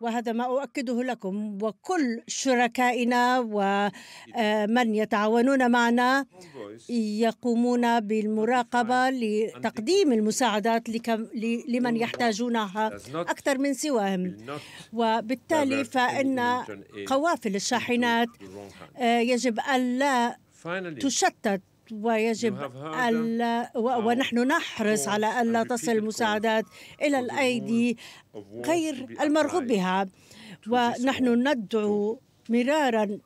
وهذا ما أؤكده لكم وكل شركائنا ومن آه، يتعاونون معنا يقومون بالمراقبة لتقديم المساعدات لمن يحتاجونها أكثر من سواهم وبالتالي فإن قوافل الشاحنات آه، يجب ألا تشتت ويجب ألا ونحن نحرص على ألا تصل المساعدات إلى الأيدي غير المرغوب بها ونحن ندعو مرارا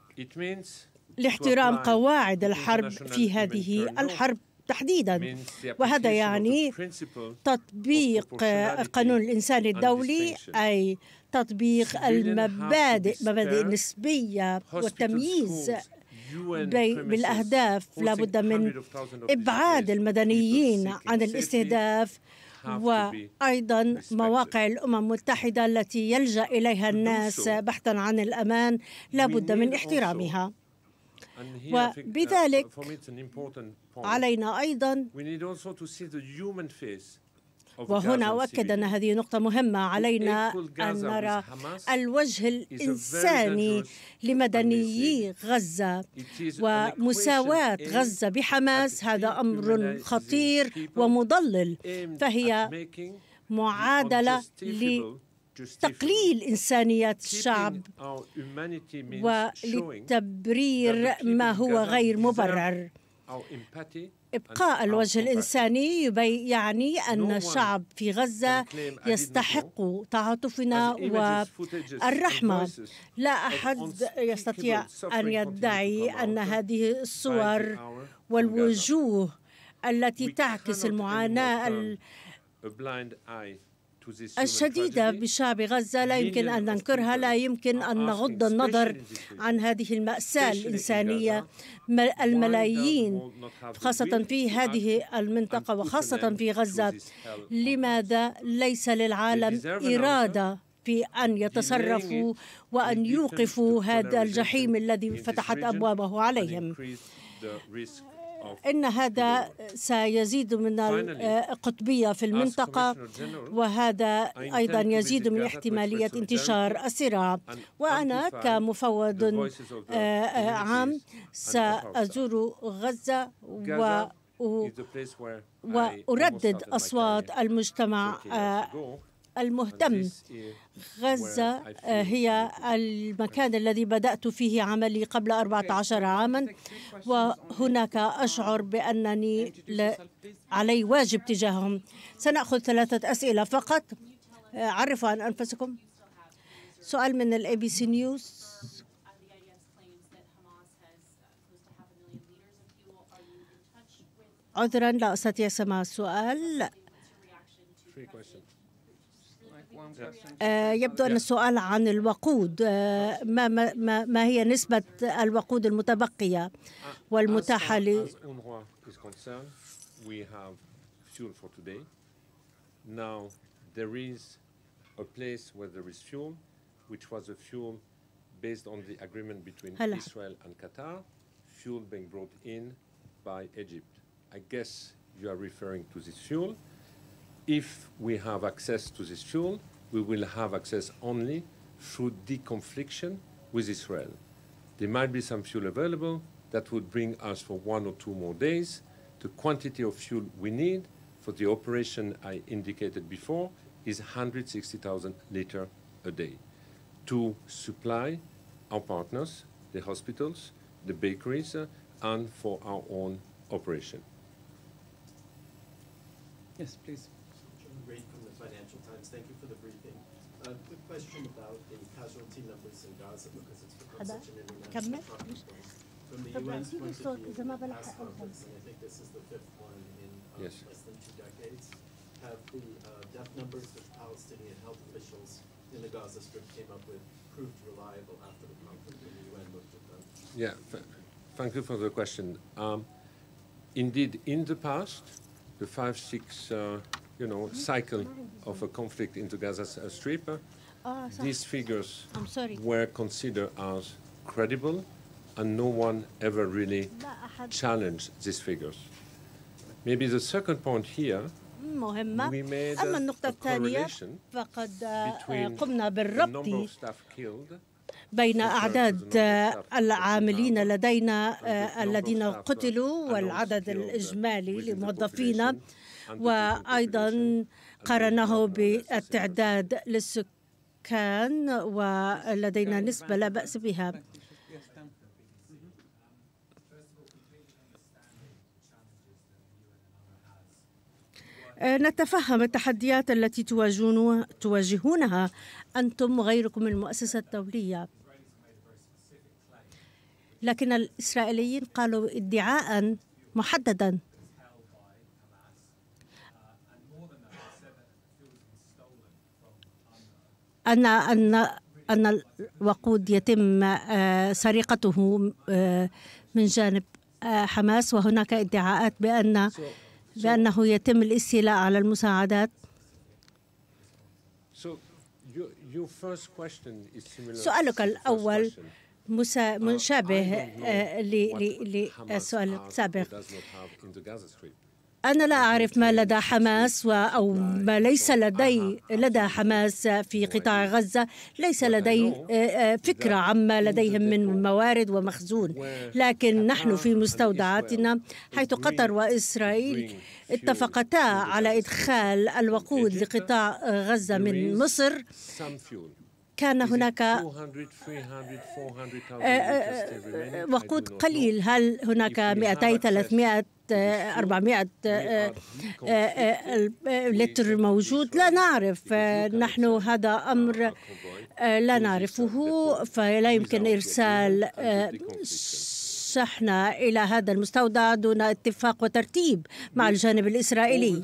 لاحترام قواعد الحرب في هذه الحرب تحديدا وهذا يعني تطبيق قانون الإنسان الدولي أي تطبيق المبادئ مبادئ النسبية والتمييز بالأهداف لابد من إبعاد المدنيين عن الاستهداف وأيضا مواقع الأمم المتحدة التي يلجأ إليها الناس بحثا عن الأمان لابد من احترامها uh, وبذلك علينا أيضا وهنا أؤكد أن هذه نقطة مهمة علينا أن نرى الوجه الإنساني لمدنيي غزة ومساواة غزة بحماس هذا أمر خطير ومضلل فهي معادلة تقليل إنسانية الشعب ولتبرير ما هو غير مبرر إبقاء الوجه الإنساني يعني أن الشعب في غزة يستحق تعاطفنا والرحمة لا أحد يستطيع أن يدعي أن هذه الصور والوجوه التي تعكس المعاناة الشديدة بشعب غزة لا يمكن أن ننكرها لا يمكن أن آه، نغض آه، النظر عن هذه المأساة الإنسانية الملايين خاصة في هذه المنطقة وخاصة في غزة لماذا ليس للعالم إرادة في أن يتصرفوا وأن يوقفوا هذا الجحيم الذي فتحت أبوابه عليهم ان هذا سيزيد من آه، القطبيه في المنطقه وهذا ايضا يزيد من احتماليه انتشار الصراع وانا كمفوض آه، آه، عام سازور غزه و وأردد أصوات المجتمع المهتم غزة آه، هي المكان الذي بدأت فيه عملي قبل 14 عاما وهناك أشعر بأنني علي واجب تجاههم سنأخذ ثلاثة أسئلة فقط آه، عرفوا عن أنفسكم سؤال من الاي بي سي نيوز عذرا لا استطيع سماع السؤال يبدو أن السؤال عن الوقود ما, ما, ما هي نسبة الوقود المتبقية والمتاحة ل... Now there is a place where there is fuel, which was a fuel based on the agreement between هلا. Israel and Qatar, fuel being brought in by Egypt. I guess you are referring to this fuel. If we have access to this fuel, we will have access only through deconfliction with Israel. There might be some fuel available that would bring us for one or two more days the quantity of fuel we need for the operation I indicated before is 160,000 liter a day to supply our partners, the hospitals, the bakeries, uh, and for our own operation. Yes, please. John from the Financial Times. Thank you quick question about the casualty numbers in Gaza because it's become such an international talking From the UN's point of view, the past conflicts, and I think this is the fifth one in uh, yes. less than two decades, have the uh, death numbers of Palestinian health officials in the Gaza Strip came up with proved reliable after the conflict when the UN looked at them? Yeah, thank you for the question. Um, indeed, in the past, the five, six uh, you know, cycle of a conflict into Gaza Strip. Oh, These figures were considered as credible, and no one ever really challenged these figures. Maybe the second point here مهمة أما النقطة الثانية فقد قمنا بالربط بين أعداد العاملين لدينا الذين قتلوا والعدد الإجمالي لموظفينا وأيضا قارنه بالتعداد للسكان ولدينا نسبة لا بأس بها نتفهم التحديات التي تواجهونها أنتم وغيركم من المؤسسة الدولية لكن الإسرائيليين قالوا ادعاء محددا أن أن أن الوقود يتم آه، سرقته آه، من جانب آه، حماس وهناك ادعاءات بأن بأنه يتم الاستيلاء على المساعدات سؤالك الأول مشابه للسؤال السابق أنا لا أعرف ما لدى حماس أو ما ليس لدي لدى حماس في قطاع غزة ليس لدي آه، آه، فكرة عما لديهم من موارد ومخزون لكن نحن في مستودعاتنا حيث قطر وإسرائيل اتفقتا على إدخال الوقود لقطاع غزة من مصر كان هناك آه، وقود قليل هل هناك 200 300 400 آه، آه، آه، لتر موجود لا نعرف نحن هذا أمر لا نعرفه فلا يمكن إرسال شحنة إلى هذا المستودع دون اتفاق وترتيب مع الجانب الإسرائيلي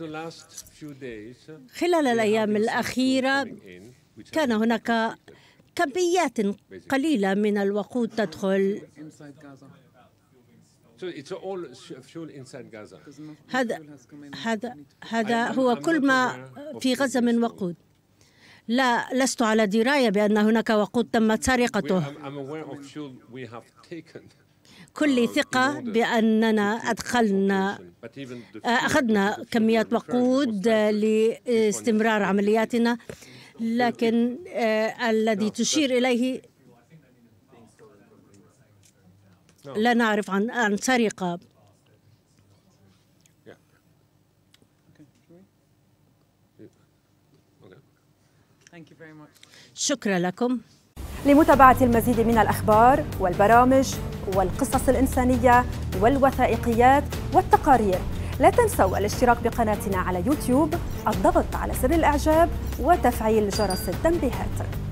خلال الأيام الأخيرة كان هناك كميات قليلة من الوقود تدخل هذا هذا هذا هو كل ما في غزة من وقود لا لست على دراية بأن هناك وقود تمت سرقته كل uh, ثقة بأننا أدخلنا آه، أخذنا كميات وقود لاستمرار عملياتنا لكن آه، الذي تشير إليه نعم. لا نعرف عن عن سرقة شكرا لكم لمتابعة المزيد من الأخبار والبرامج والقصص الإنسانية والوثائقيات والتقارير لا تنسوا الاشتراك بقناتنا على يوتيوب الضغط على زر الإعجاب وتفعيل جرس التنبيهات